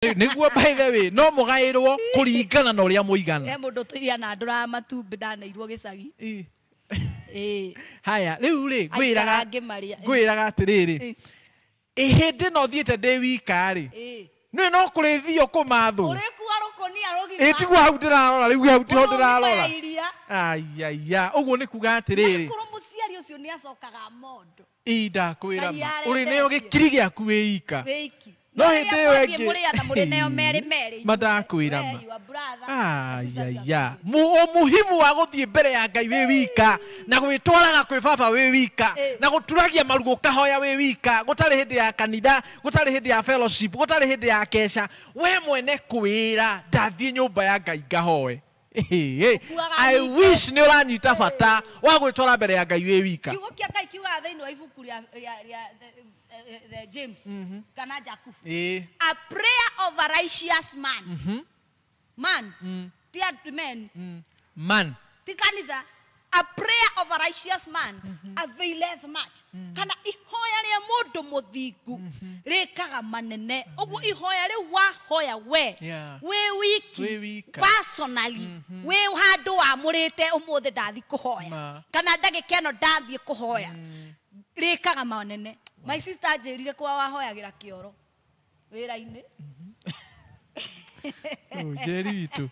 niguo by the way no kå ringana na uria muigana he mundu tuiria na ndura matumbi ndanairwo gicagi haya rä ri ngwiraga ngwiraga atiriri ihindi no thiite ndi wika ri nä no kå rä thio kå mathå ä tiguo hau ndä rarora rä u hau tiho ndä rarora aiaia e å guo nä kuga atä rä rä mũciari ũcio nĩ acokaga mondo indakwĩra ma ũrĩ nĩo ika no hä ndä ä yo matakwä ramaayaya å muhimu wa gå thiä mbere ya ngai wä wika na gwä twaraga kwä baba wä wika na gå turagia marugå kahoya wä wika gå tarä ya kanitha gå tarä hä ndä ya fellowship tarä hä ndä ya kesha we mwene kwä ra ndathiä nyå mba ya ngai ngahoe i wish nä å ranyita bata wa gwä twara mbere ya ngai wä wika ngai uh, uh, James mm-hmm. Ganaja Kufu. Yeah. A prayer of a righteous man. Mm-hmm. Man. Mm. Dear men. Mm. Man. Tikanitha. A prayer of a righteous man mm-hmm. availeth much. Mm-hmm. Kana ihoya rĩa mũndũ mũthingu mhm. rĩkaga manene. Mm. Ũguo ihoya rĩu wahoya we wĩ wiki personally mhm. wĩ handũ wamũrĩte ũmũthĩ ndathiĩ kũhoya kana ndagĩka ĩno ndathiĩ kũhoya mm. rĩkaga manene my sister anjĩrire kwa wahoyagĩra kĩoro wĩra-inĩ njeri witå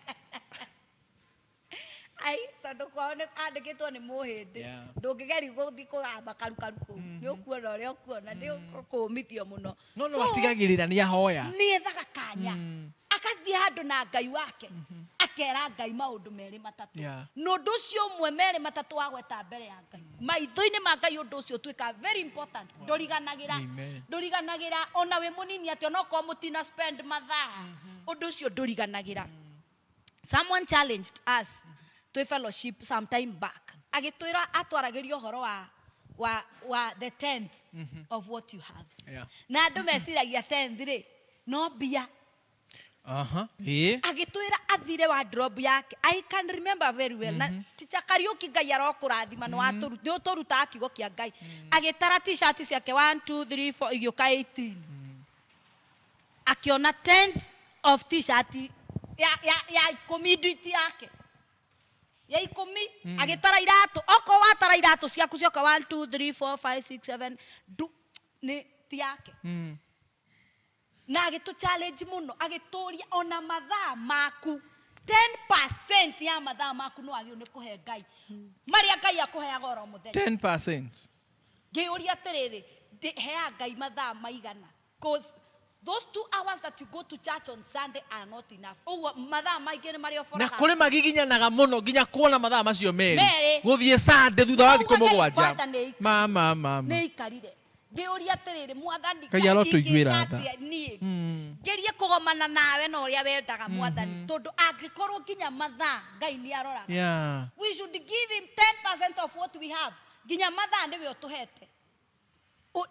ai tondå kwao andä kä two nä må hä ndä ndå ngä geri gå thiä kå gamba karukaru kå u nä å mm-hmm. kuona å rä a å kuona nä mm-hmm. kå mithio må no no atigagä rä ra nä ahoya nä ethaga kanya mm. akathiä handå na ngai wake mm -hmm akera ngai maundu meri matatu no ndu cio mwe meri matatu wa gweta mbere ya ngai mm. maitho-ini ma ngai undu cio tuika very important nduriganagera nduriganagera ona we munini ati ona ko mutina spend mathaa undu mm-hmm. cio nduriganagera mm. someone challenged us to fellowship some time back agitwira atwaragiria uhoro wa wa wa the tenth mm -hmm. of what you have yeah. na andu meciragia tenth ri no bia uh-huh. yeah. athire wa yake i can remember very well mm -hmm. na mm-hmm. ticha kariuki ngai arokurathima mm -hmm. ni uturutaga kiugo kia ngai agä tara t ciake 1 2 3 4 igiuka akiona of t ya ya ya ikumi yake ya ikumi mm. Mm-hmm. agitara iratu oko watara iratå ciaku cioka du ti yake mm na agä tå challenge må no agä tå ria ona mathaa maku 10% ya mathaa maku no agä å nä kå he ngai marä a ngai akå heaga oro må thenya ngä å ria atä rä rä hea ngai mathaa maigana those two hours that you go to church on sunday are not enough uguo mathaa maingä nä marä na kå rä magiginyanaga må no nginya kuona mathaa macio merä gå thiä sande thutha wa thikå må gwanja mamamama nä ikarire ngä ndiuria atiriri mwathani kaigaro tuiguira tha hmm. kå gomana nawe na uria wendaga mwathani hmm. angä korwo nginya mathaa ngai nä aroraga we should give him 10% we have nginya mathaa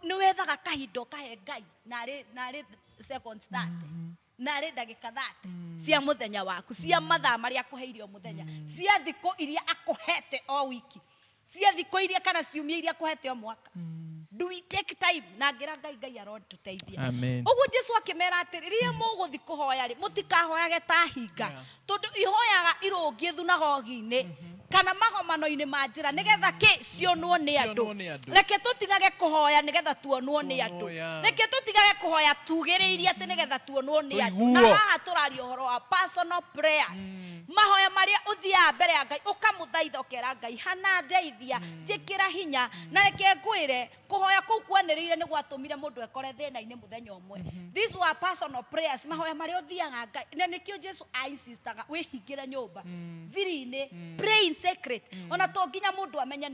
nä wethaga kahinda å kahe ngai narä narä ndagä ka thate hmm. cia må thenya waku cia mathaa marä a akå heire o må thenya cia thikå iria akå hete o wiki cia thikå iria kana ciumia iria akå hete o mwaka mm do we take time na ngira ngai ngai arotũteithia ũguo jesu akĩmera atĩrĩ rĩrĩa mũgũthiĩ kũhoya rĩ mũtikahoyage ta hinga tondå ihoyaga irũngiĩ thunagogi-inĩ mm-hmm. kana magomano inä ma nä getha kĩ cionwo nä andũ reke hoya nä getha tuonwo nä andå reke tũtigage kũhoya tugĩrĩirie atĩ nĩgetha tuonwo nä andũ na haha tũraria ũhoro wa personal prayers mm mahoya maria uthiaga mbere ya ngai ukamuthaitha ukera ngai hana ndeithia mm. njikira hinya mm. na reke ngwire kuhoya kuu kwaniriire ni gwatumire mundu ekore thina-ini muthenya umwe mm-hmm. these were personal prayers mahoya maria uthiaga ngai na nikio jesu ainsistaga wihingire nyumba mm. thiri pray in secret ona to nginya mundu amenye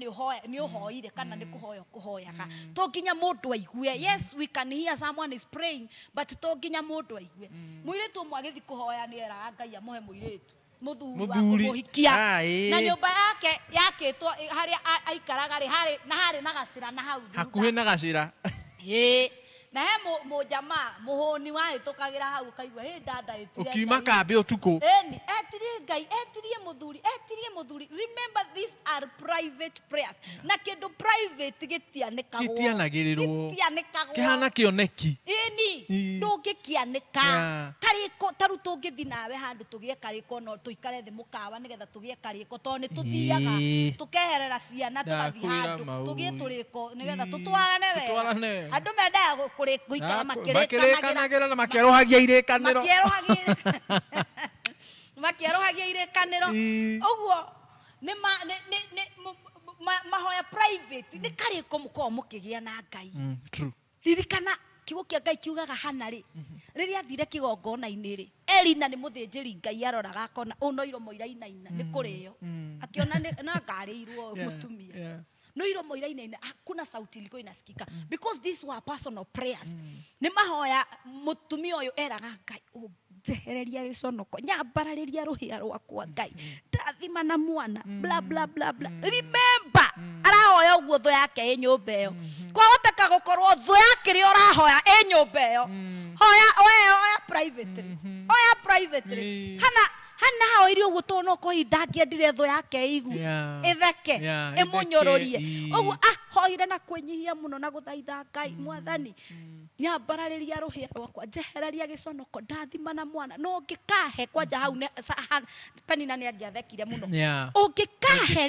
ni uhoire kana ni kuhoya kuhoyaga to nginya mundu aigue yes we can hear someone is praying but to nginya mundu aigue muiritu umwe agithi kuhoya ni eraga ngai amuhe muiritu muthuri ah, eh. na nyumba yake yakitwo haria aikaraga ri hari na hari na gacira na hau hakuhe na gacira na he jama mũnjamaa wa itukagira hau ũkaigua hĩ ndandaĩtire ũkiuma kambĩ ũtukũ ĩni etirie ngai etirie muthuri etirie muthuri remember private prayers na oneki private ndå ngä kihana kioneki ini ndungikianika kariko ngä thi nawe handu tugie kariko no gä e karä ko tondå kariko to thiaga tå keherera ciana tugathi handu tugie turiko nigetha tutwarane wega andu mendaga guikara makirikanagira na irä kanä ro å guo nä mahoya private nä karä ko må korwo må kä gä a na ngai mm, ririkana kiugo kä a ngai kiugaga hana rä rä rä athire kä gongona-inä rä erina nä må thä njä ri ngai aroraga akona å no iromo irainaina nä mm, kå rä mm. o akä ona na ngarä irwo må tumia no iromo irainaina hakuna ah, sauti liko ina sikika because this were personal prayers mm. nä mahoya må tumia å yå eraga ngai å njehereria gä conoko nyambararä ria rå hä ngai athima na mwana mm. bla bla bla bla mm. remember mm. arahoya uguo thu yake ä nyå mba ä yo mm-hmm. kwahoteka gå korwo thå yake ri ũrahoya ä nyå mba ä yo hoya privately hoya mm-hmm. privately hana hana hao irio gutono ko idangia ndire tho yake igu itheke imunyororie uguo ah, hoire na kwinyihia muno na guthaitha ngai mm, mwathani mm. nyambarariria ruhia rwakwa njehereria giconoko ndathima na mwana no ngikahe kwanja hau penina nä angäathekire må no å ngä kahe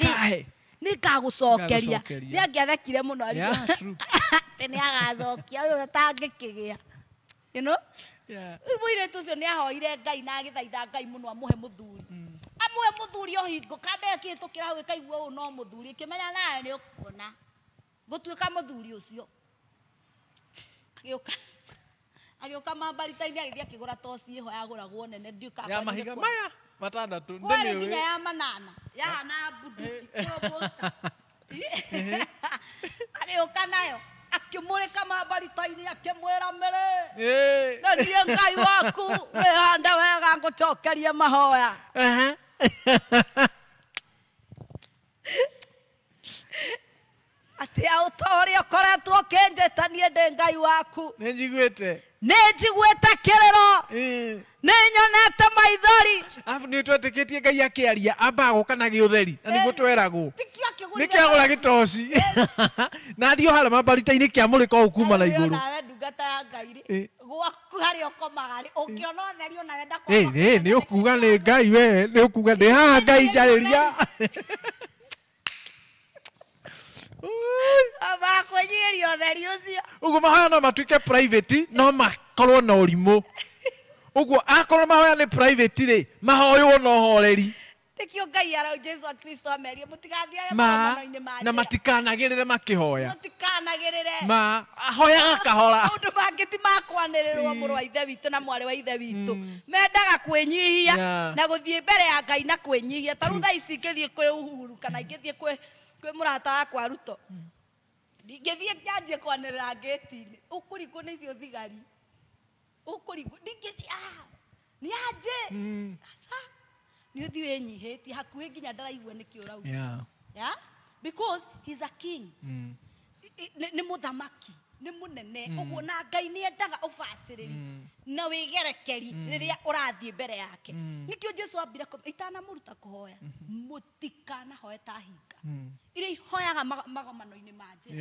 nä ngagå cokeria nä athekire må no atä nä agacokia å yå tangä kä gä a irä tu å cio nä ahoire ngai na agä thaitha ngai må mm. no amå he må thuri amå he må thuri å hingo kambe akä tå kä ra hau ä kaigua å no må thuri kä menya nayo nä å kuona gå tuä ka må thuri å cio agä å ka agä mambaritainä agä thiä akä gå ra toci ä ho yagå nene ndiå maya matandatå kwarä nginya ya manana yahana mbuduki agä å ka nayo akimurika mabarita-inĩ akĩmwĩra mĩrĩ na niĩ ngai waku wĩhande wega ngũcokerie mahoya atete niä ndä ngai waku nä njiguä nä njiguä kiriro nä nyonete maithori nä twetä kä tie ngai akä aria ambagå kana gä å theri na nä guo tweragwo nä kä agå ra gä toci na thiä harä mambarita-inä kä a må rä ko å kuma na igå rå ndungata ya ngai gwaku å kuga nä we nä å kuga haha ngai njarä ria makwĩnyĩria ũtheri ũcio ũguo mahoya no matuĩke private no makorwo na ũrimũ ũguo akorwo mahoya nĩ private rĩ mahoywo na ũhoreri nĩkio ngai arau jesu akristo amerie mũtigathiage maono-inĩ ma na matikanagĩrĩre makĩhoya mũtikanagĩrĩre ma ahoyaga kahora maũndũ mangĩ ti makwanĩrĩrwo mm. mũrũ wa ithe witũ na mwarĩ wa ithe witũ mm. mendaga kwĩnyihia na gũthiĩ mbere ya ngai na kwĩnyihia ta rĩu mm. thaa ici ingĩthiĩ kwĩ uhuru kana ingĩthiĩ kwĩ kwä må rata wakwa ruto ndingä thiä nyanjie kwanä ngäti-inä å kå ringwo nä icio thigari å kå ringwo ndingä ah, nä anjä hmm. nä å thi wä nyihä tie hakuhä nginya ndaraigua nä kä å rau because he's a king hmm. nä må thamaki nä må nene å hmm. guo na ngai nä endaga å bacä rä ri na wä gerekeri rä rä a å rathiä mbere yake nä kä o jesu ambire itanamå ruta kå hoya må tikanahoe tahinga Mm. iria ihoyaga magomano-inä ma njä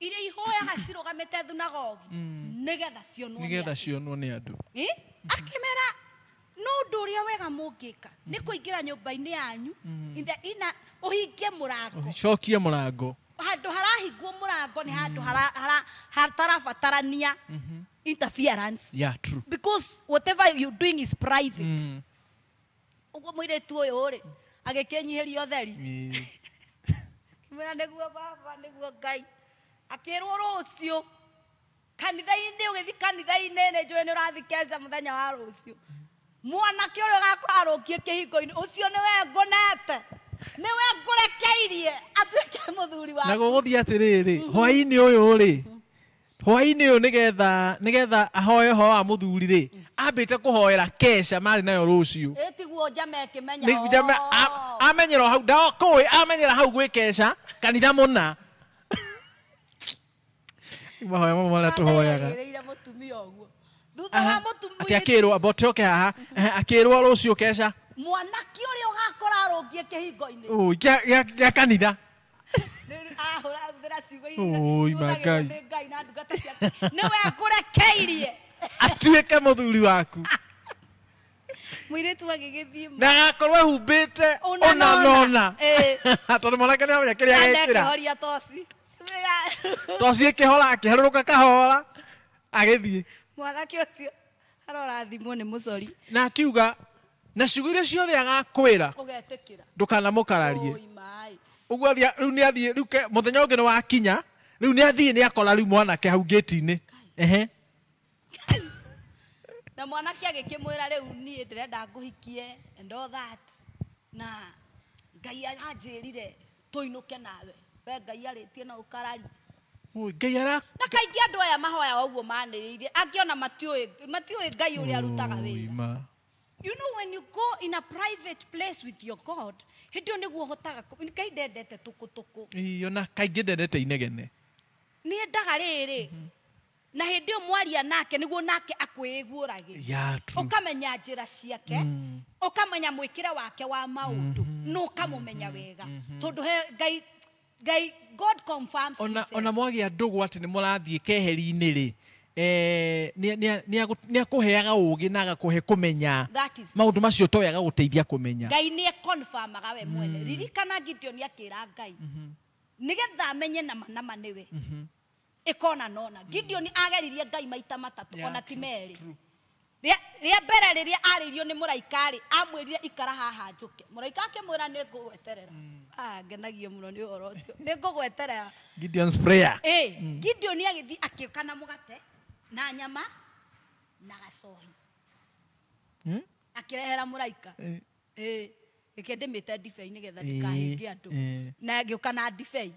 iria ihoyaga cirå ga nä getha cionwo nä getha cionwo nä andå mm-hmm. akämera no ndå å rä a wega må ngä ka nä mm-hmm. kå ingä ra nyå mba-inä yanyu ina mm. å hingie må rango cokie må rango handå harahingwo må rango nä handå mm. hatarabatarania mm-hmm. interference yeah, true. because whatever you doing is private guo må irä tu å yå rä agä kä nyihä ria å theri ngimwira niguo baba niguo ngai akirwo rucio kanitha-inĩ ũgĩthi kanitha-inĩ nĩ njũĩ nĩ ũrathi kesa mũthenya wa rũciũ mwanake ũrĩa ũgakarũkie kĩhingo-inĩ we ngunete ngũnete nĩwe ngũrekeirie atuĩke mũthuri wa na gũgũthiĩ atĩrĩrĩ mhm. hwaĩ-inĩ ũyũ rĩ mhm hwainä å yå nä getha nä getha ahoe ho wa må thuri rä ambä kå hoera kesha marä nayo rå ciå amenyera hau ndakå ä amenyera hau gwä kesha kanitha må na mahoya mamwe marä a tå hoyaga atä akä rwo mbote oke haha akä rwo rå ciå kesha mwanaki a kanitha ahurahũthĩra ciugo ngai na ndungata ciake nĩwe akũrekeirie waku na agakorwo ehumbĩte ona nona tondũ mwanake nä amenya kĩrĩa agĩkĩra toci toci ä kä hora akä harå rå arorathimwo nĩ mũcori na akiuga na ciugo iria ciothe agakwĩra ndũkanamũkararie uguo athia riu ni athie riu muthenya ungi ni wakinya riu ni athie ni akora riu mwanake hau gate-ini ehe na mwanake agikimwira riu nie ndirenda nguhikie and all that na ngai inå ke nawe we ngai tie na ukarari ngai ara na kaingĩ andũ aya mahoya ũguo manĩrĩirie angĩona matiũĩ matiũĩ ngai ũrĩa arutaga wĩra you know when you go in a private place with your god hindi ni guo hotaga ngai ndendete tuku tuku iyo kaingä ndendete inegene ni endaga rä mhm. na hindi å mwaria nake guo nake akwĩguũrage njä ra ciake mm. ũkamenya mwĩkĩre wake wa maũndũ mhm. no ũkamũmenya wega mhm. tondũ he ngai ona god confirms ona mwagĩa ndũgwa atĩ nĩ mũrathiĩ keheri inä rä nä akå heaga å gä na agakå he kå menya maå ndå macio toyaga gå teithia kå menya ngai nä ekonbamaga we mwene mm. ririkana gideon akä ra ngai mm-hmm. nä getha amenye namanama nä we mm-hmm. ĩkona nona gideon mm-hmm. ageririe ngai maita matatũ ona ti merĩ rĩa mbere rĩrĩa arĩirio nĩ mũraika rĩ amwĩrire ikara haha njũke mũraika akĩmwĩra nĩ ngũgweterera mm. ah, ngenagio mũno nĩ ũhoro ũcio nĩ ngũgweterera gideon's prayer ĩ mm. gideon agĩthiĩ akĩũka na mũgate na nyama na gacohi hmm? akirehera muraika eh. eh kä ndämä ndibei nä getha ndikahä nge andå eh. na gä å ka na ndibei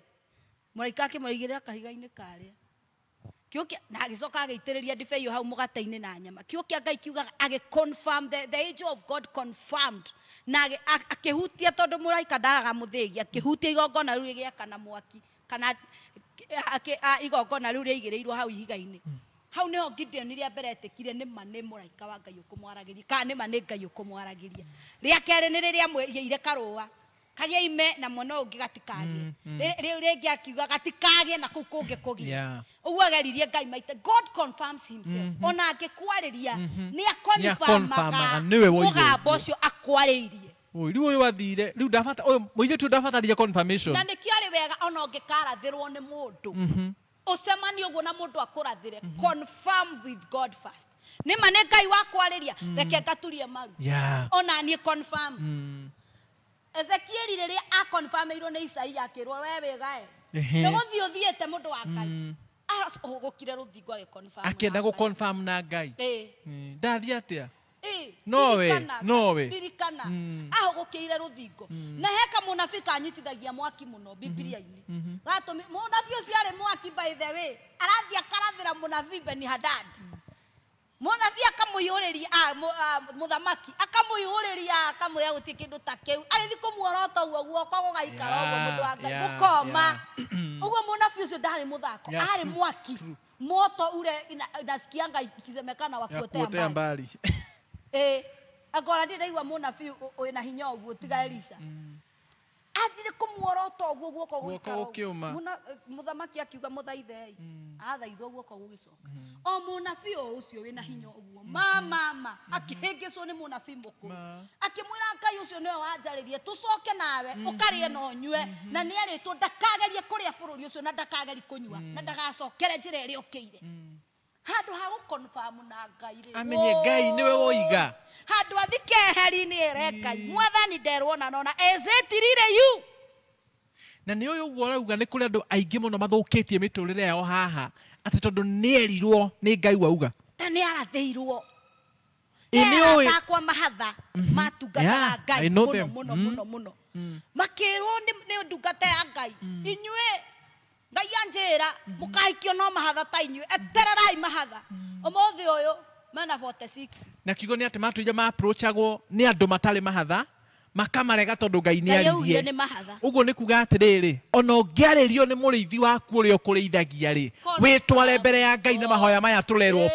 mũraika akä mwarä igä rä ra kahiga-inä karä a na agä coka agä itä rä ria ndibei hau må gate-inä na nyama kä kia ngai kiugaga agä the angel na akä hutia tondå må raika ndagaga må thägi akä hutia igongona rä u gä gä aka mwaki kana igongona rä u rä igä rä irwo hau ihiga-inä mm hau niho Gideon rä mbere etäkire ni mane nä må raika wa ngai å kå mwaragä ria kana nä ma nä ngai å kå mwaragä ria rä a kerä nä rä rä amwäire karå a kagä ime na mwena å ngä gatikagä mm, mm. rä u rä ngä akiuga gatikagä na kå u kå ngä kå gä å guo ageririe ngai maite mm-hmm. ona angä kwarä ria mm-hmm. nä akonibamaga må gambo å cio akwarä irie rä u å yå athire rä u må irä tu ndabatarie na nä kä arä wega ona å ngä karathä rwo nä må ndå mm-hmm ucemanie guo na mundu akurathire mhm. confirm with god first nä ma nä ngai wakwariria mm. reke ngaturie maru ona ni confirm mm. ezekieli rä rä a akonfamä nä isaia akä rwo we wä gae nä gå thiä å thiä te må ndå wa ngai mm. gå kire rå thingo agä akienda gå na ngai ndathiä atä Eh, nowe nowe ririkana mm. ahugukire ruthingo mm. na he kamunabi kanyitithagia mwaki muno bibilia-ini mm-hmm. mm-hmm. gato munabi ucio ari mwaki by the way arathia akarathira munabi beni hadadi munabi a ah, muthamaki ah, akamuihuriria akamwira guti kindu ta kiu arithi kumuorota uguo guoko gugaikara uguo mundu anga ngai gukoma uguo munabi ucio ndari muthako ari mwaki moto ule inasikianga ikisemekana wakuotea mbali ä eh, ndä raigua må nabi wä na hinya å guo tiga elisa mm. athire kå mworota å guo guoko gå ikara må thamaki akiuga må thaithei mm. athaithwo guoko gå gä coka mm. o må nabi o å cio wä na hinya å guo mamama akä hä ngä cwo nä må nabi må kå akä mwä ra ngai å cio nä we wanjarä rie tå coke nawe å karä e na å nyue na nä arä two ndakagerie kå rä a bå rå ri å cio na ndakageri kå nyua na ndagacokere njä ra ä rä a å kä ire handå ha gå na ngai rä amenye ngai nä we woiga handå athi keheri-inä ä ngai mwathani nderwo na nona ecätirire yu na nä å yå guo rauga nä kå rä andå aingä må no mathå kä tie mä tå rä re yao haha atä tondå nä erirwo nä ngai wauga ta nä arathä irwo takwa mahatha mhm. matungataga ngai må må no må no må no makä rwo nä ndungata ya ngai mm. inyuä ngai må kahikio no mahatha ta inyuä etererai mahatha å yå mena 46 na kiugo nĩ atĩ matũire maprochagwo nä andå matarä mahatha makamarega tondå ngai nä aririe å guo nä kuga atä rä rä ona å ngä arä rio nä må rä ithi waku å rä a å kå rä ithagia rä wä tware mbere ya ngai na mahoya maya tå rerwo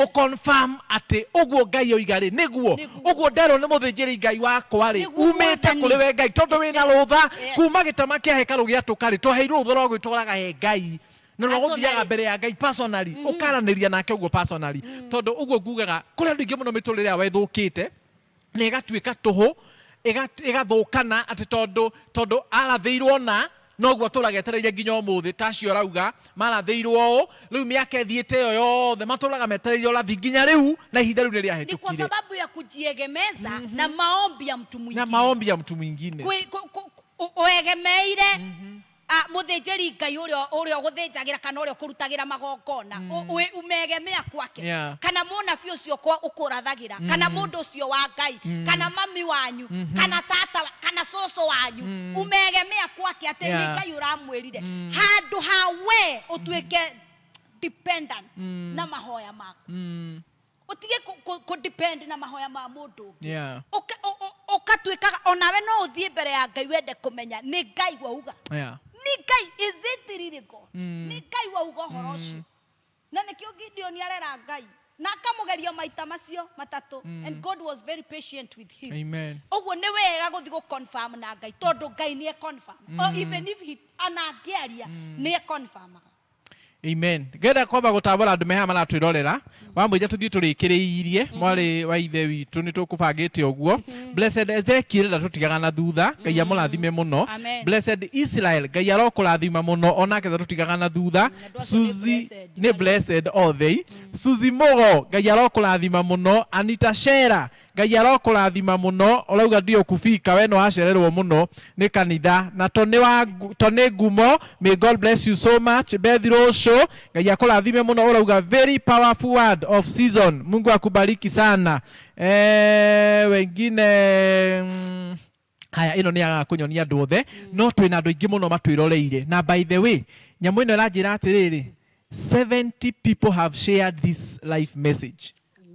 å confirm atä å guo ngai oiga rä nä guo å guo nderwo nä må thä rä ngai wakwa rä umä te kå rä we ngai tondå wä na rå tha kuma gä tama kä a hekarå gä atå karä twaheirwo rå tha gwä twaraga he ngai na rwa gå thiaga mbere ya ngai å karanä ria nake å guo mm. tondå å guo ngugaga kå rä andå aingä må no mä tå rä re a wethå kä te na ĩgatuĩka tũhũ kana atä tondũ arathä irwo na noguo tũragetereire nginya thä ta acio rauga marathä irwo å mĩaka ĩthiĩte ĩyo yothe matũraga metereire ũrathi nginya rĩu na ihinda rĩu nĩrĩahĩtũkire kwa sababu ya kujiegemeza na maombi ya mtu mwingine na maombi ya mtu mwingine uegemeire mm -hmm. Ah, muthinjeri ngai uri guthinjagira kana uri kurutagira magongona mm. umege umegemea kwake kana sio kwa ukurathagira mm. kana mundu sio wa ngai mm. kana mami wanyu mm-hmm. kana tata kana soso wanyu umegemea kwake atĩ nĩ ngai uramwirire handu hawe we dependent na mahoya maku utige depend na mahoya ma mundu yeah. ukatuikaga onawe no uthie mbere ya ngai wende kumenya ni ngai wauga yeah nä ngai ĩzĩtirirĩko hmm. nä ngai wauga å horo å na nä kä o gideon arera ngai na akamugeria maita macio matatu mm. and god was very patient with him amen oguo nä wega gå thiä gå confirm na ngai tondå ngai nä e confirm or hmm. even if he anangäaria mm. nä e amen ngenda kwamba gutambura andu me haha maratwirorera wa mũira tũthiĩ tũrĩkĩrĩirie mm-hmm. mwarĩ wa ithe witũ nĩ tũkũbangĩte ũguo mm-hmm. blessed ezekiel na tũtigaga na thutha ngai mm-hmm. amũrathime mũno blessed israel ngai arokũrathima mũno onake ta tũtigaga na thutha suzi nĩ blessed othe suzi mũgo ngai arokũrathima mũno anita shera ngai arokũrathima muno ũrauga ndio kufika we no acererwo muno ni kanitha na to nĩ ngumo may god bless you so much beth rosho ngai akũrathime muno ũrauga very powerful word of season mungu akubariki sana eh wengine mm, haya ino ni agaga andu nyonia othe no twä na andå aingä muno no matwä na by the way nyamå ä no ä ranjä 70 people have shared this life message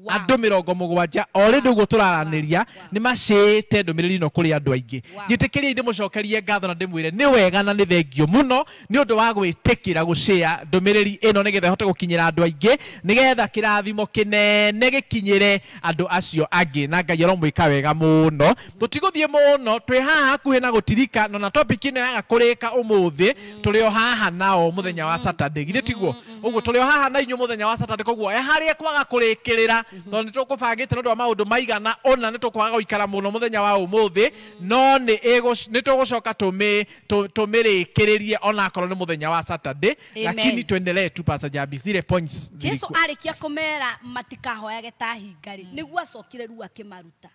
andå mä rongo må gwanja orä ndä guo tå raranä nä macä te ndå mä rä ri no kå rä andå aingä njä kä ria ndä må cokerie ngatho na ndä mwä re nä wega na nä thengio må no nä å ndå wa gwä tä kä ra gå cä a ndå mä rä ri ä no nä getha hote gå kinyä ra andå aingä nä getha kä rathimo kä nene gä kinyä re andå acio angä na ngai aromwä ka wega må no tå tigå thiä må no twä haha hakuhä na gå tirika nona topic ä no yaga kå rä ka å må thä tå rä o haha nao må thenya wa mm. saturday githä tiguo å guo tå rä o haha na inyuå må thenya wa saturday koguo harä a kwaga kå rä kä rä ra Mm-hmm. tondå nä tå kå bangä te nä å ndå wa maå ndå maigana ona nä tå kwaga gå ikara må no må thenya wa å må thä no nä tå gå coka tå mä rä kä rä rie onakorwo nä må thenya wa saturday lakini twendelee tu zile points jesu arä kia kå mera matikahoyage ta hingarä mm. nä guo acokire rä akä maruta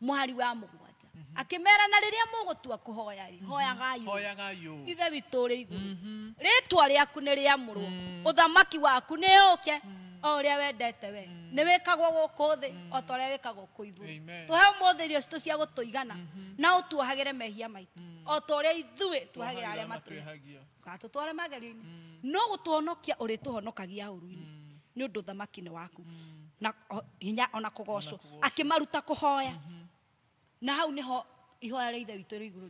mm. hari wa må gwanja mm-hmm. akä mera na rä rä a må gå tua kå hoya mm-hmm. hoyagayå ithe witå rä igå rä twa rä aku nä rä amå rwo mm. å thamaki waku nä å ke mm o å rä a wendete we mm. nä wä kagwo gå kå thä mm. o ta å rä a wä kagwo kå igå tå he må thä rio citå cia gå tå igana mm-hmm. na å tuohagä re mehia maitå mm. o ta å rä a ithuä tuohagä ra arä a matå gatå tware magerio-inä no gå tå honokia å rä tå honokagia å ru-inä nä å ndå thamaki nä waku na hinya ona kå gocwo akä maruta kå hoya mm-hmm. na hau nä ho ihoya rä ithe witå rä igå rå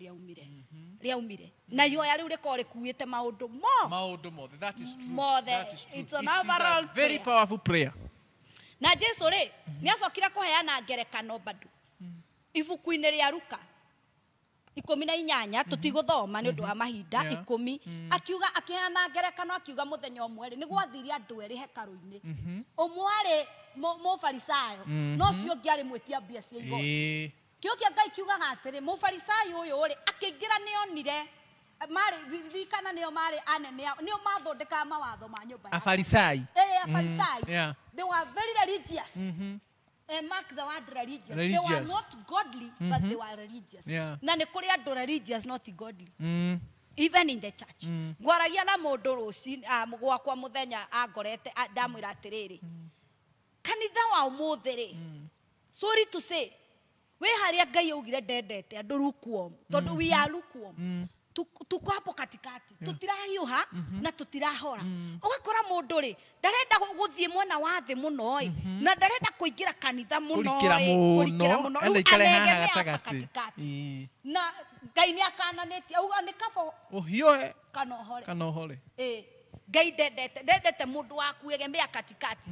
rä aumire na ihoya rä u rä korwo rä kuä te maå ndå momaå mothe na jesu rä mhm. nä acokire kå heana ngerekano bado mhm. ibuku-inä rä aruka ruka mi na inyanya mhm. tå tigå thoma nä å ndå wa mahinda mi akiuga heana ngerekano akiuga må thenya å mwerä nä gwathire andå erä hekarå-inä å mwarä arä må farisayo no cio ngä arä mwä tia mbia cia igoti kä u kä ngai kiugaga atä rä må farisai å ni onire mari ngä ra nä onire ririkana ni o marä anene ao nä o mathondekaga mawatho ma nyå mba afarisai afarisai mm-hmm. they were very religious mm -hmm. Uh, mark the word religious. religious. They were not godly, mm-hmm. but they mm-hmm. were religious. Yeah. Na nä kå rä religious not godly. Mm. -hmm. even in the church. Mm. Ngwaragia na mundu ruci ah, gwakwa muthenya angorete ah, ndamwira atiriri. Mm. Kanitha wa umuthi ri. Mm. Sorry to say wä harä a ngai augire ndendete andå lukuom tondå mm. we are mm. Mm. katikati tå katikati ha na tutirahora må ndå rä ndarenda thiä mwena wa thä muno i mm-hmm. na ndarenda kuingira kanitha muno kurikira muno aregeme katikati na ngai akananä tie auga ni kabo uhioe kana uhore kana uhore ngai ndendete ndendete mundu waku egemea katikati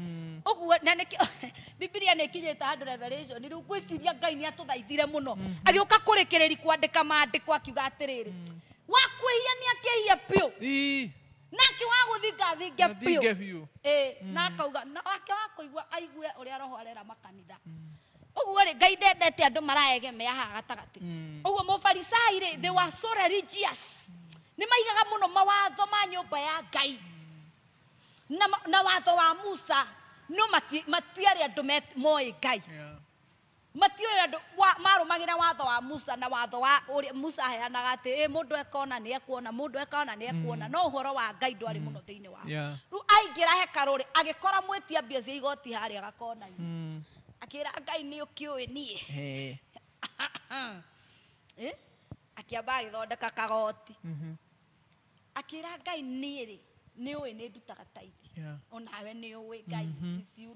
uguo hmm. na niki bibilia ni kinyite handu revelation riu ngwiciria ngai ni atuthaithire muno hmm. agiuka kurikiriri kwandika maandiko akiuga atiriri wakwihia ni akihia piu nake guthinga thinge piu hmm. na akauga na wake wakuigua aigue uria roho arera makanitha uguo rä ngai ndendete maraege me haha gatagati uguo må farisai rä they were so religious mm nä maigaga må mawatho ma nyumba ya ngai na, na watho wa musa no matiarä andå moä ngai matiå andå marå magä watho wa musa na watho wa musa aheanaga atä ä må ndå ekona nä ekuona må ndå ekona nä ekuona mm. no å horo wa ngai ndwarä må no thä inä wa rä u aingä ra hekarå rä agä kora mwä tia mbia cia igoti harä agakonainä mm. akä ra ngai nä å kä å ä niä akä amba agä thondeka kagoti mm -hmm akira ngai niri rä nä å ä nä ndutaga taithi onawe nä å ngai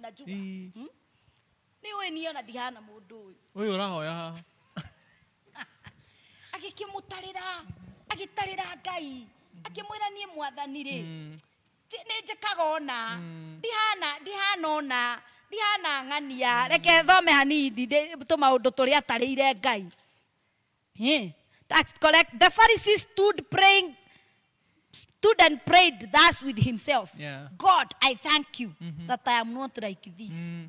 na juga e... hmm? nä å ä niä ona ndihana må ndå å yå å yå å agä kä må tarä ra agä tarä ra ngai akä mwä ra niä mwathani rä nä mm. njä kaga ona mm. ndihana ndihana ona ndihana ng'ania reke thome hanini tå maå ndå tå rä atarä ire ngai The Pharisees stood praying stood and prayed thus with himself yeah. God, I thank you mm-hmm. that I am not like this. Mm.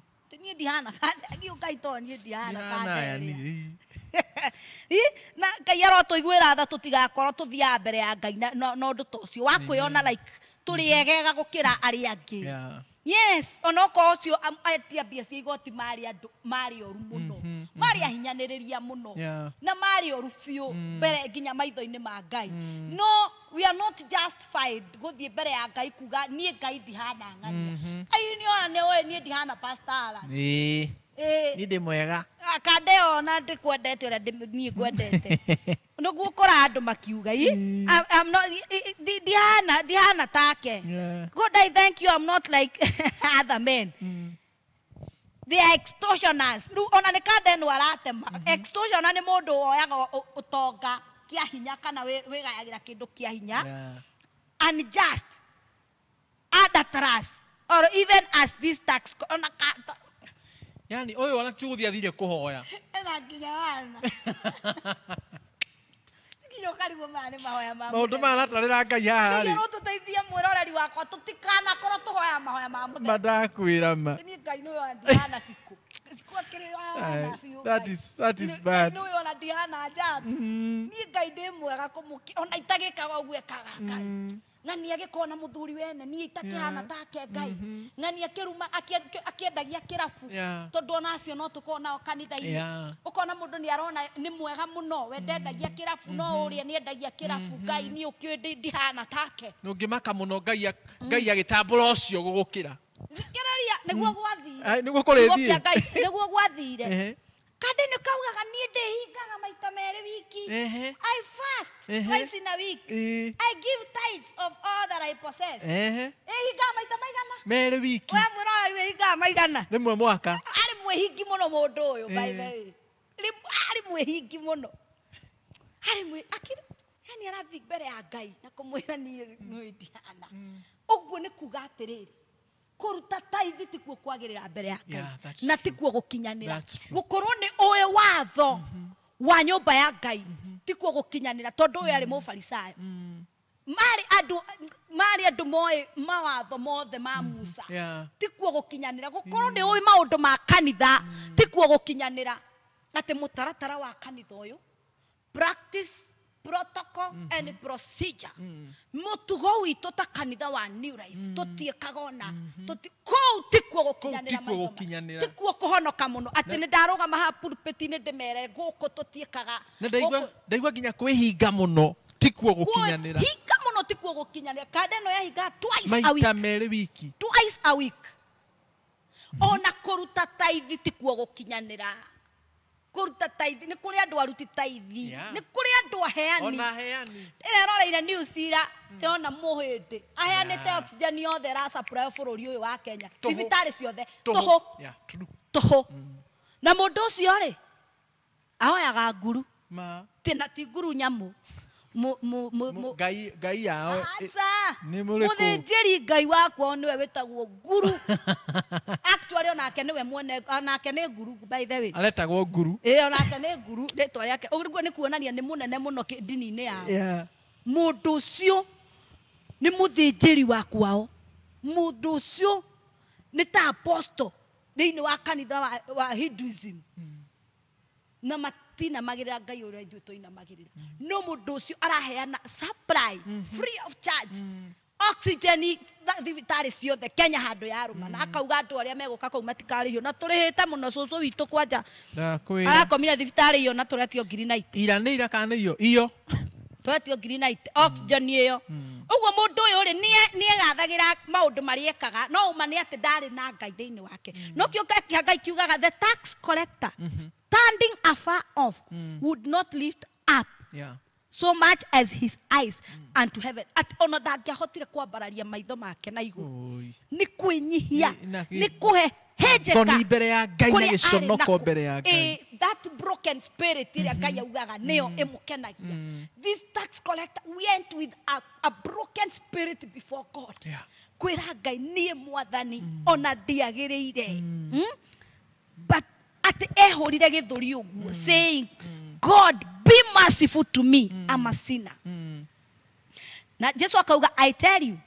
na ngai arotå iguä ra tha tå tigakorwo tå thiaga mbere ya ngai na å ndå ta å cio wa kwä ona tå rä mm-hmm. egega gå kä ra arä angä yes å cio atiambia cia igoti marä andå marä oru må no mm-hmm marä ahinyanä rä ria må no na marä å rubiå mm. mbere nginya maitho-inä ma ngai mm. no we are not justified gå thiä mbere ya ngai kuga niä ngai ndihana ng'ania mhm. ai nä ona nä å niä ndihana pastara ni ndä mwega akandeona ah, ndä kwendete å rä a niä ngwendete nä guo kå ra andå makiuga mm. ndihana take god i thank you i'm not like other men mm they are extortioners rä ona nä kande nä aratema mhm. extortiona nä må ndå woyaga utonga kia hinya kana wä kindu kia kä ndå kä hinya unjust adatras or even as this tax ona yani oyo wanachuthia thire kuhoya ena nginya wana nä å maya nä mahoya ma ndå maya ra ngai haha rä rå tå teithie mwä ra wakwa tå tikanakorwo tå hoya mahoya ma må madakwä ra ma ngai nä å ndihana cikå cikå nä å ona ndihana njambi niä ngai ndä mwega kå må kä ona itagä kaga å guo ekaga ngai ng'ania gĩkorwo na mũthuri wene niĩ itakĩhana take ngai mm-hmm. ng'ania kĩruma akĩendagia kĩrabu tondũ ona acio no tũkorwo nao kanitha-inĩ ũkona mũndũ nĩ arona nĩ mwega mũno wendendagia mm-hmm. ndendagia kĩrabu no mm-hmm. ũrĩa nĩ endagia kĩrabu ngai niĩ ũkĩũĩ ndihana take ũngĩmaka mũno ngai agĩtambũra ũcio gũgũkĩra thikĩrĩria nĩguo gwathire eh, nĩguo kũrĩ thiĩ nĩguo gwathire kadi ni ndaga niä ndä hingaga maita merä wiki i fast twice in a week e. i give tithes of all that i possess ä hingaga maita maigana merä wiki we mwä ra wä hingaga maigana rä mwe mwaka arä mwä hingi må no må ndå å yå arä mwä hingi må no arä mwä akiri yani arathiä mbere ya ngai na kå mwä ra niä ndiana å mm. guo nä kuga atä rä rä kuruta tithe tikuo kwagirira mbere mm-hmm. ya ngai na mm-hmm. tikuo gukinyanira gukorwo ni uwe watho wa nyumba ya ngai tikuo gukinyanira tondu uyu ari mufarisayo mm-hmm. mari adu mari adu moy mawatho mothe ma musa tikuo gukinyanira gukorwo ni uwe maundu ma kanitha tikuo gukinyanira ati mutaratara wa kanitha uyu practice protocol mm -hmm. and procedure mutugo mm-hmm. mm. witå ta kanitha wa new life mm. Mm-hmm. tå tiäkaga ona mm mm-hmm. kåu tikuo gå kinyanä ra tikuo kå honoka må no atä nä ndarå gama ha inä ndä mere gå kå tå tiä na ndaigua nginya kwä hinga må no tikuo gå kinyanä ra hinga må no tikuo gå kinyanä ra kanda ä no yahingaga maita merä wiki twice a week ona kå ruta taithi tikuo gå kinyanä ra kuruta taithi ni kå rä andå aruti taithi nä kå rä andå aheani ä reroreire news ira ndona må hä ndä aheanä te oxygen yothe ra supply rå ri å yå wa kenya thibitarä ciothe toho ya tudu hå na må ndå å cio rä ahoyaga nguru tina ti nguru nyamu ngai yao nä må rä njä ngai wakwa nä we wä tagwo nguru actually onake nä we mwene onake nä nguru by the way aretagwo nguru ä eh, onake nä nguru rä twa rä ake guo nä kuonania nä må nene må no ndini-inä yao må ndå å cio nä må thä njä ri wakwao må ndå å cio nä ta aposto thä inä wa kanitha wa hinduism hmm. na matinamagirira ngai uria ithu tuinamagirira no mundu ucio araheana supply mhm. free of charge mhm. oxygen thibitarä ciothe kenya handå ya rå mana mhm. akauga andå arä a megåka kau matikarä hio na tå rä hä te må no cåcå witå kwanja arakomire thibitarä iyo na tå retio ngiri na ite ira nä ira kana nä iyo iyo twetio ngiri na ite oxygen ä mm. yo å mm. guo må ndå å yå rä nä egathagä ra maå ndå marä ekaga no å ma nä atä ndarä na ngai thä inä wake mm. no kä å ngai kiugaga the tax collector mm -hmm standing afar off mm. would not lift up yeah. so much as his eyes mm. unto heaven ati ona ndangĩahotire kwambararia maitho make na igũrũ nĩ kwĩnyihia nĩ kũhe thoni mbere ya ngai na gĩconoko mbere ya ngai eh, that broken spirit ĩrĩa mm-hmm. ngai augaga nĩyo mm-hmm. ĩmũkenagia mm-hmm. this tax collector went with a, a broken spirit before god yeah. kwĩra ngai niĩ mwathani mm. ona ndiagĩrĩire mm. but ati ehurire githuri uguo saying god be merciful to me i'm a sinner na jesu akauga i tell you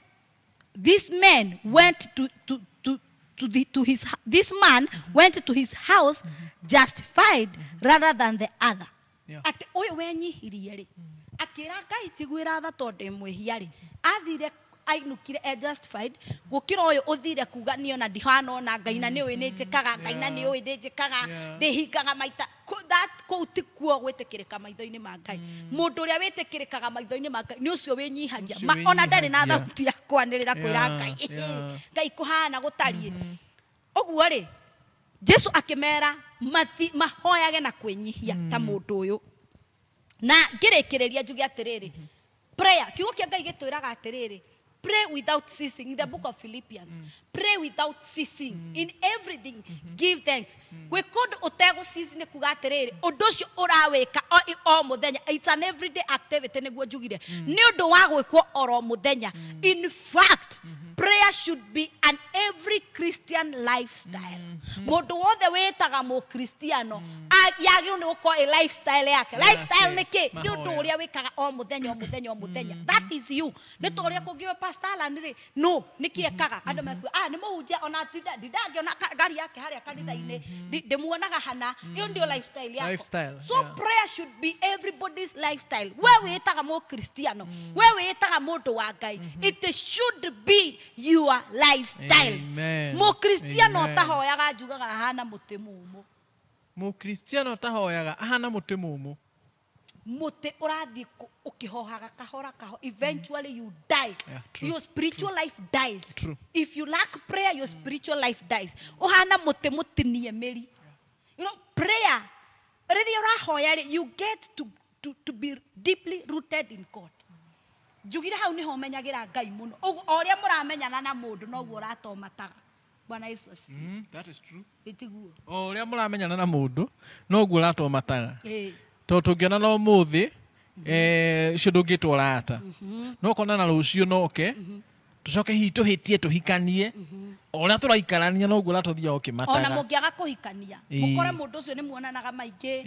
this man went to, to, to, to, the, to his this man went to his house justified rather than the other ati oyo wenyihirie ri akira ngaitiguira tha tondu mwihia ri athire ainukire e justified gukira uyu uthire kuga nio na dihano na ngaina ni njikaga ngai na ni uyu ni njikaga maita that ko ti kuo gwitikirika maitho-ini ma ngai mundu mm. uria witikirikaga maitho-ini ma ngai ni ucio winyihagia ona ndari na thauti ya kwanirira kwira ngai ngai kuhana gutarie oguo mm-hmm. ri jesu akimera mahoyage na kwinyihia ta mundu mm. uyu na ngirikiriria njuge atiriri mm-hmm. prayer kiugo kia ngai gitwiraga atiriri Pray without ceasing. In the book of Philippians, mm. pray without ceasing. Mm. In everything, mm-hmm. give thanks. Gwika undu utegucicine kuga atiriri undu ucio urawika o muthenya it's an everyday activity niguo njugire ni undu wa gwikwo oro muthenya in fact mm -hmm prayer should be an every christian lifestyle må mm-hmm. ndå wothe wä taga må kristiano yagä rwo nä gå korwo lifestyle yake lifestyle nä kä nä å ndå å rä a wä kaga o må thenya o må thenya o må thenya mm-hmm. that is you nä tå rä a kå ngä pastalan rä no nä kä mm-hmm. ekaga andå mekua a ah, nä må hunjia ona ndindangä ona ngari yake harä a kanitha-inä ndä muonaga hana ä ndio lifestyle yako so yeah. prayer should be everybody's lifestyle we wä taga må we wä taga må ndå wa ngai it should be your lifestyle mukristiano tahoyaga njugaga ahana muti mumu mukristiano tahoyaga ahana muti mumu muti urathi ukihohaga kahora kaho eventually you die yeah, your spiritual true. life dies true. if you lack prayer your spiritual life dies uhana muti mutinie meri you know prayer rĩrĩa ũrahoya rĩ you get to, to, to be deeply rooted in god njugire hau niho menyagira ngai muno uguo oria muramenyana na mundu noguo uratomataga bwana yesu asifiwe mm, that is true itiguo oria muramenyana na mundu noguo uratomataga to tungiona no muthi cio ndungitwara ata no kona na rucio noke mhm. tucoke hihi tuhitie tuhikanie mhm. o rä a tå raikarania noguo rä a tå thiaga å kä matona må ngä aga kå hikania må kore må ndå å cio nä muonanaga maingä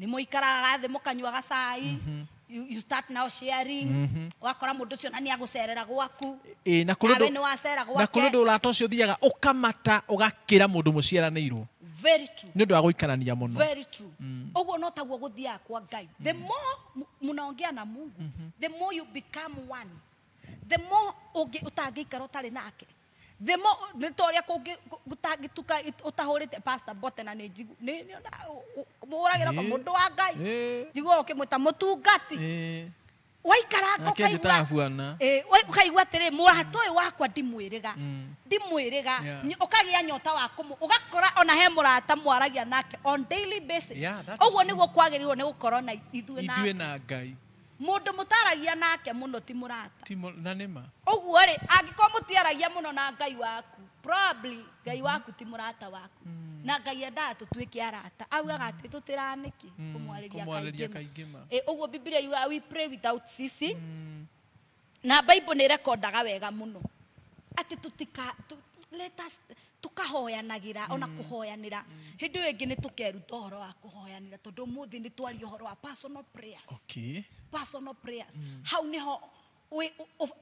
nä må ikaraga thä må kanyuaga cai mhm you, you start now sharing mm-hmm. wakora mundu cio na ni agucerera gwaku e na kå rä ndå å rata å cio thiaga ukamata ugakira mundu gakä ra må ndå må ciaranä irwo nä å ndå wa mm. no tagwo guthia kwa ngai the mm. more munaongea na mungu mm-hmm. the more you become one the more utagi tangä ikara nake the more nä kungi gutagituka utahurite pastor botena ni ni muragä gira må mundu wa ngai ndigå å kä mutungati ta må tungati eh ukaigua atirä murata å yå wakwa ndimwä rä ga mm. ndimwä kagä a nyota wa kå ugakora ona he må rata mwaragia nake å guo nä guo kwagä kwagirirwo ni nä gå korwo na ithuä na ngai må ndå må taragia nake må no ti må rata å guo rä angä korwo må tiaragia må no na ngai waku ngai waku ti må rata waku mm na ngai endaga tutuike arata augaga atä tå tä ra nä kä kå mwarä kaingä å guo bibilia yuga we pray without ceasing hmm. na bible nä rekondaga wega må no atä tå tika tukahoyanagĩra ona hmm. kũhoyanĩra hmm. hĩndĩ ĩyo ĩngĩ nĩ tũkeruta ũhoro wa kũhoyanĩra tondũ ũmũthĩ nĩ twaria ũhoro wa personal prayers okay. personal prayers mm. hau nĩho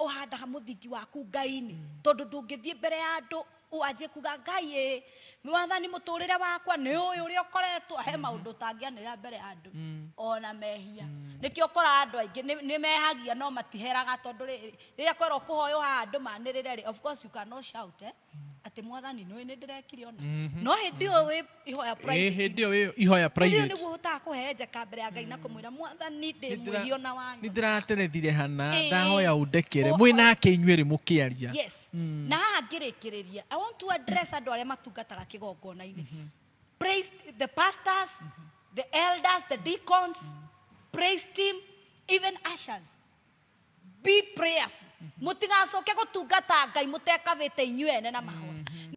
ũhandaga mũthingi waku ngai-inĩ mm. tondũ ndũngĩthiĩ mbere ya andũ wanjä kuga ngai ä mwathani må tå rä re wakwa nä å yå rä a å koretwo he mm-hmm. maå ndå tangäanä ra mbere andå mm. ona mehia mm. nä kä o kora andå aingä nä mehagia no matiheraga tondå rä rä rä a kwerwo kå hoyå haha andå manä rä re atä mwathani nä nä ndä rekire ona mhm. no hä ndä ä wä ihoya hä ndä å ihoya nä guo hå taga kå he njeka mbere ya ngai na mm. kå mwä ra mwathani ndä mwä ona wanyu nä ndä raterethire hana eh. ndahoya å ndekere mwä na akä inyuä rä må kä aria mm. na haha ngä rä kä rä ria andå arä a matungataga kä gongona-inä mhm. the pastors mhm. the elders the deacons mm. praise team even ashes be prayerful mutingacoke gå tungata ngai må tekavä te inyuĩ ene na mahå